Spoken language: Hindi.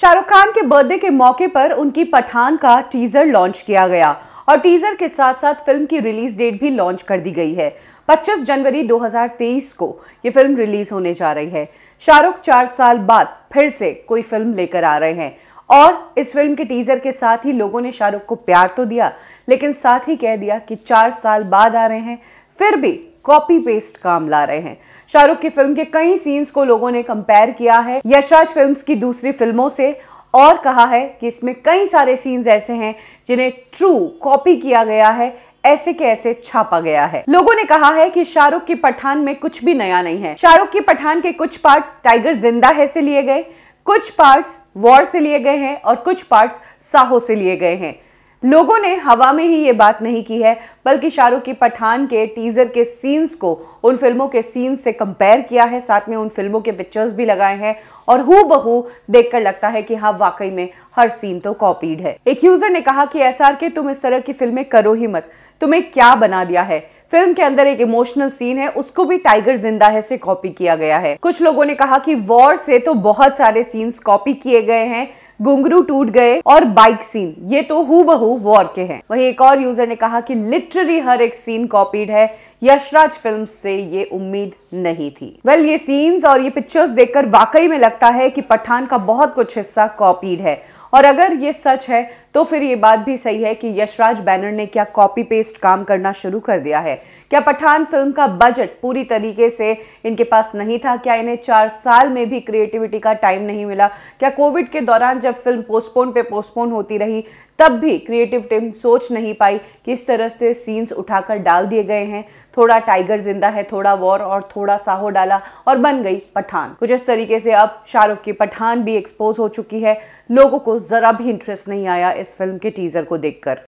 शाहरुख खान के बर्थडे के मौके पर उनकी पठान का टीजर लॉन्च किया गया और टीजर के साथ साथ फिल्म की रिलीज डेट भी लॉन्च कर दी गई है 25 जनवरी 2023 को ये फिल्म रिलीज होने जा रही है शाहरुख चार साल बाद फिर से कोई फिल्म लेकर आ रहे हैं और इस फिल्म के टीजर के साथ ही लोगों ने शाहरुख को प्यार तो दिया लेकिन साथ ही कह दिया कि चार साल बाद आ रहे हैं फिर भी कॉपी पेस्ट काम ला रहे हैं शाहरुख की फिल्म के कई सीन्स को लोगों ने कंपेयर किया है यशराज फिल्म्स की दूसरी फिल्मों से और कहा है कि इसमें कई सारे सीन्स ऐसे हैं जिन्हें ट्रू कॉपी किया गया है ऐसे के ऐसे छापा गया है लोगों ने कहा है कि शाहरुख की पठान में कुछ भी नया नहीं है शाहरुख की पठान के कुछ पार्ट्स टाइगर जिंदा है से लिए गए कुछ पार्ट्स वॉर से लिए गए हैं और कुछ पार्ट्स साहो से लिए गए हैं लोगों ने हवा में ही ये बात नहीं की है बल्कि शाहरुख की पठान के टीजर के सीन्स को उन फिल्मों के सीन्स से कंपेयर किया है साथ में उन फिल्मों के पिक्चर्स भी लगाए हैं और हु बहू देखकर लगता है कि हाँ वाकई में हर सीन तो कॉपीड है एक यूजर ने कहा कि एस के तुम इस तरह की फिल्में करो ही मत तुम्हें क्या बना दिया है फिल्म के अंदर एक इमोशनल सीन है उसको भी टाइगर जिंदा है से कॉपी किया गया है कुछ लोगों ने कहा कि वॉर से तो बहुत सारे सीन्स कॉपी किए गए हैं घुंगरू टूट गए और बाइक सीन ये तो हु बहू वॉर के हैं वहीं एक और यूजर ने कहा कि लिटरली हर एक सीन कॉपीड है यशराज फिल्म से ये उम्मीद नहीं थी वेल well, ये सीन्स और ये पिक्चर्स देखकर वाकई में लगता है कि पठान का बहुत कुछ हिस्सा कॉपीड है और अगर ये सच है तो फिर ये बात भी सही है कि यशराज बैनर ने क्या कॉपी पेस्ट काम करना शुरू कर दिया है क्या पठान फिल्म का बजट पूरी तरीके से इनके पास नहीं था क्या इन्हें चार साल में भी क्रिएटिविटी का टाइम नहीं मिला क्या कोविड के दौरान जब फिल्म पोस्टपोन पे पोस्टपोन होती रही तब भी क्रिएटिव टीम सोच नहीं पाई कि इस तरह से सीन्स उठाकर डाल दिए गए हैं थोड़ा टाइगर जिंदा है थोड़ा वॉर और थोड़ा साहो डाला और बन गई पठान कुछ इस तरीके से अब शाहरुख की पठान भी एक्सपोज हो चुकी है लोगों को जरा भी इंटरेस्ट नहीं आया इस फिल्म के टीज़र को देखकर